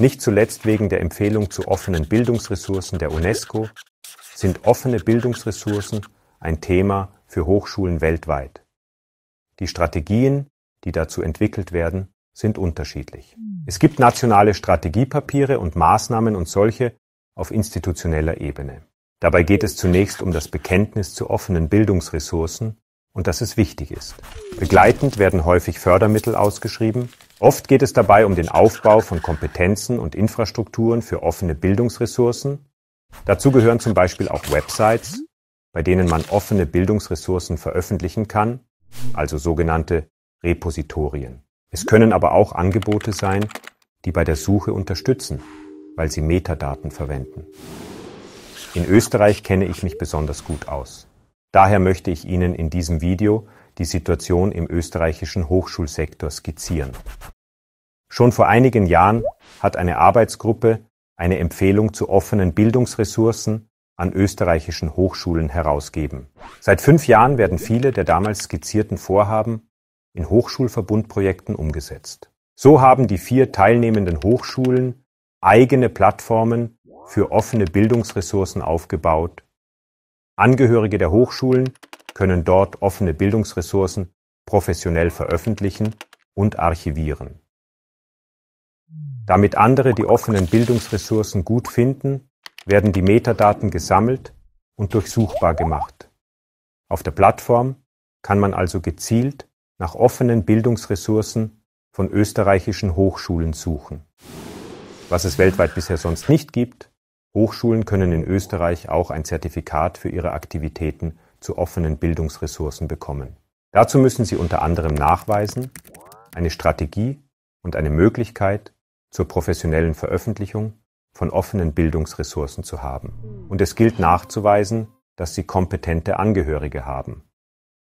Nicht zuletzt wegen der Empfehlung zu offenen Bildungsressourcen der UNESCO sind offene Bildungsressourcen ein Thema für Hochschulen weltweit. Die Strategien, die dazu entwickelt werden, sind unterschiedlich. Es gibt nationale Strategiepapiere und Maßnahmen und solche auf institutioneller Ebene. Dabei geht es zunächst um das Bekenntnis zu offenen Bildungsressourcen und dass es wichtig ist. Begleitend werden häufig Fördermittel ausgeschrieben. Oft geht es dabei um den Aufbau von Kompetenzen und Infrastrukturen für offene Bildungsressourcen. Dazu gehören zum Beispiel auch Websites, bei denen man offene Bildungsressourcen veröffentlichen kann, also sogenannte Repositorien. Es können aber auch Angebote sein, die bei der Suche unterstützen, weil sie Metadaten verwenden. In Österreich kenne ich mich besonders gut aus. Daher möchte ich Ihnen in diesem Video die Situation im österreichischen Hochschulsektor skizzieren. Schon vor einigen Jahren hat eine Arbeitsgruppe eine Empfehlung zu offenen Bildungsressourcen an österreichischen Hochschulen herausgeben. Seit fünf Jahren werden viele der damals skizzierten Vorhaben in Hochschulverbundprojekten umgesetzt. So haben die vier teilnehmenden Hochschulen eigene Plattformen für offene Bildungsressourcen aufgebaut Angehörige der Hochschulen können dort offene Bildungsressourcen professionell veröffentlichen und archivieren. Damit andere die offenen Bildungsressourcen gut finden, werden die Metadaten gesammelt und durchsuchbar gemacht. Auf der Plattform kann man also gezielt nach offenen Bildungsressourcen von österreichischen Hochschulen suchen. Was es weltweit bisher sonst nicht gibt, Hochschulen können in Österreich auch ein Zertifikat für ihre Aktivitäten zu offenen Bildungsressourcen bekommen. Dazu müssen sie unter anderem nachweisen, eine Strategie und eine Möglichkeit zur professionellen Veröffentlichung von offenen Bildungsressourcen zu haben. Und es gilt nachzuweisen, dass sie kompetente Angehörige haben.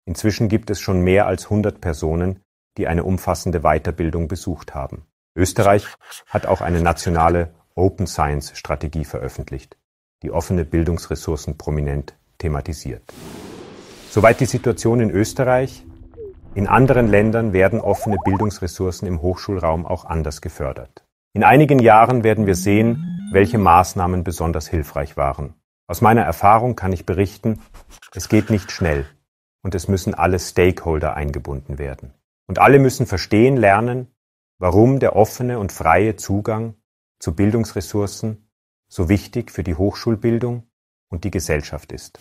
Inzwischen gibt es schon mehr als 100 Personen, die eine umfassende Weiterbildung besucht haben. Österreich hat auch eine nationale Open Science Strategie veröffentlicht, die offene Bildungsressourcen prominent thematisiert. Soweit die Situation in Österreich. In anderen Ländern werden offene Bildungsressourcen im Hochschulraum auch anders gefördert. In einigen Jahren werden wir sehen, welche Maßnahmen besonders hilfreich waren. Aus meiner Erfahrung kann ich berichten, es geht nicht schnell und es müssen alle Stakeholder eingebunden werden. Und alle müssen verstehen lernen, warum der offene und freie Zugang zu Bildungsressourcen so wichtig für die Hochschulbildung und die Gesellschaft ist.